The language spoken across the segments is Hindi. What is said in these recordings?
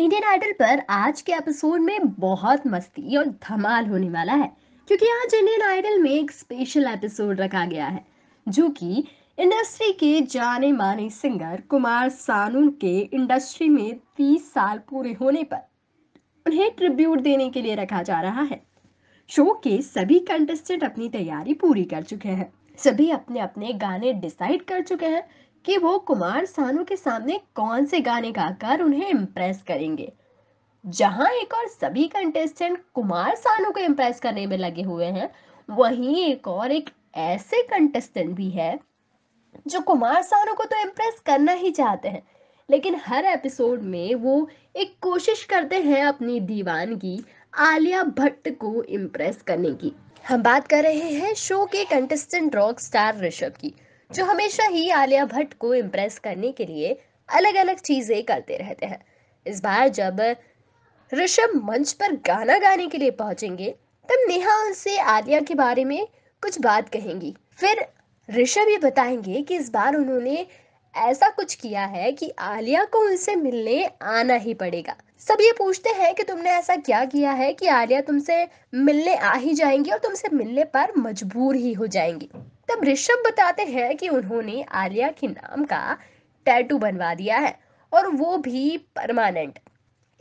इंडियन आइडल पर आज के एपिसोड में बहुत मस्ती और धमाल होने वाला है क्योंकि आज इंडियन आइडल में एक स्पेशल एपिसोड रखा गया है जो कि इंडस्ट्री के जाने माने सिंगर कुमार सानू के इंडस्ट्री में 30 साल पूरे होने पर उन्हें ट्रिब्यूट देने के लिए रखा जा रहा है शो के सभी कंटेस्टेंट अपनी तैयारी पूरी कर चुके हैं सभी अपने अपने गाने डिसाइड कर चुके हैं कि वो कुमार सानू के सामने कौन से गाने गाकर उन्हें इम्प्रेस करेंगे जहां एक और सभी कंटेस्टेंट कुमार सानू को इम्प्रेस करने में लगे हुए हैं वहीं एक और एक ऐसे कंटेस्टेंट भी है जो कुमार सानू को तो इम्प्रेस करना ही चाहते हैं लेकिन हर एपिसोड में वो एक कोशिश करते हैं अपनी दीवानगी आलिया भट्ट को इम्प्रेस करने की हम बात कर रहे हैं शो के कंटेस्टेंट रॉक स्टार ऋषभ की जो हमेशा ही आलिया भट्ट को इम्प्रेस करने के लिए अलग अलग चीज़ें करते रहते हैं इस बार जब ऋषभ मंच पर गाना गाने के लिए पहुंचेंगे तब नेहा उनसे आलिया के बारे में कुछ बात कहेंगी फिर ऋषभ ये बताएंगे कि इस बार उन्होंने ऐसा कुछ किया है कि आलिया को उनसे मिलने आना ही पड़ेगा सब ये पूछते हैं कि तुमने ऐसा क्या किया है कि आलिया तुमसे मिलने आ ही जाएंगी और तुमसे मिलने पर मजबूर ही हो जाएंगी तब ऋषभ बताते हैं कि उन्होंने आलिया के नाम का टैटू बनवा दिया है और वो भी परमानेंट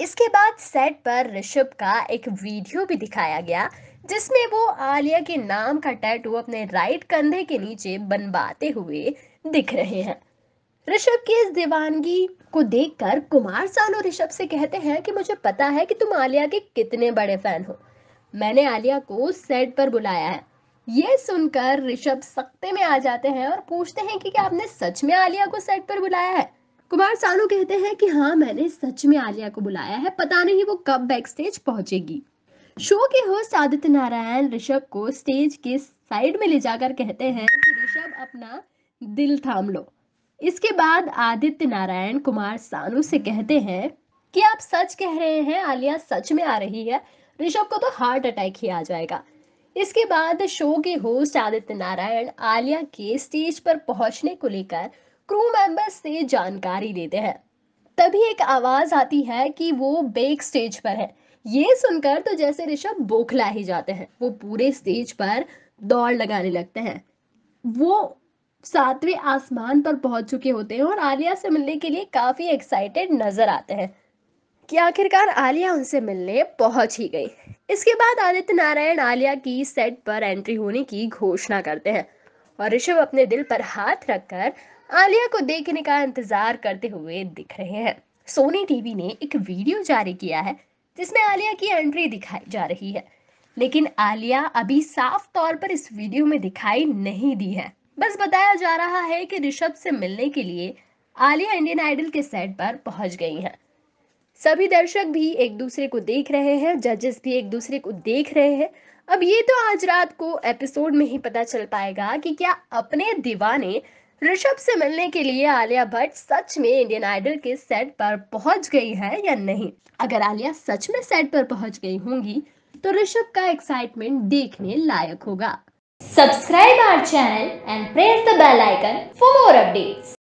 इसके बाद सेट पर ऋषभ का एक वीडियो भी दिखाया गया जिसमें वो आलिया के नाम का टैटू अपने राइट कंधे के नीचे बनवाते हुए दिख रहे हैं ऋषभ की इस दीवानगी को देखकर कुमार सानू ऋषभ से कहते हैं कि मुझे पता है कि तुम आलिया के कितने बड़े फैन हो मैंने आलिया को सेट पर बुलाया है ये सुनकर ऋषभ सख्ते में आ जाते हैं और पूछते हैं कि क्या आपने सच में आलिया को सेट पर बुलाया है कुमार सानू कहते हैं कि हाँ मैंने सच में आलिया को बुलाया है पता नहीं वो कब बैक स्टेज पहुंचेगी शो के होस्ट आदित्य नारायण ऋषभ को स्टेज के साइड में ले जाकर कहते हैं कि ऋषभ अपना दिल थाम लो इसके बाद आदित्य नारायण कुमार सानू से कहते हैं कि आप सच कह रहे हैं आलिया सच में आ रही है ऋषभ को तो हार्ट अटैक ही आ जाएगा इसके बाद शो के होस्ट आदित्य नारायण आलिया के स्टेज पर पहुंचने को लेकर क्रू मेंबर्स से जानकारी देते हैं तभी एक आवाज आती है कि वो बेक स्टेज पर है ये सुनकर तो जैसे ऋषभ बोखला ही जाते हैं वो पूरे स्टेज पर दौड़ लगाने लगते हैं वो सातवें आसमान पर पहुंच चुके होते हैं और आलिया से मिलने के लिए काफी एक्साइटेड नजर आते हैं कि आखिरकार आलिया उनसे मिलने पहुंच ही गई इसके बाद आदित्य नारायण आलिया की सेट पर एंट्री होने की घोषणा करते हैं और ऋषभ अपने दिल पर हाथ रखकर आलिया को देखने का इंतजार करते हुए दिख रहे हैं सोनी टीवी ने एक वीडियो जारी किया है जिसमें आलिया की एंट्री दिखाई जा रही है लेकिन आलिया अभी साफ तौर पर इस वीडियो में दिखाई नहीं दी है बस बताया जा रहा है कि ऋषभ से मिलने के लिए आलिया इंडियन आइडल के सेट पर पहुंच गई हैं सभी दर्शक भी एक दूसरे को देख रहे हैं जजेस भी एक दूसरे को देख रहे हैं अब ये तो आज रात को एपिसोड में ही पता चल पाएगा कि क्या अपने दीवाने ऋषभ से मिलने के लिए आलिया भट्ट सच में इंडियन आइडल के सेट पर पहुंच गई है या नहीं अगर आलिया सच में सेट पर पहुंच गई होंगी तो ऋषभ का एक्साइटमेंट देखने लायक होगा subscribe our channel and press the bell icon for more updates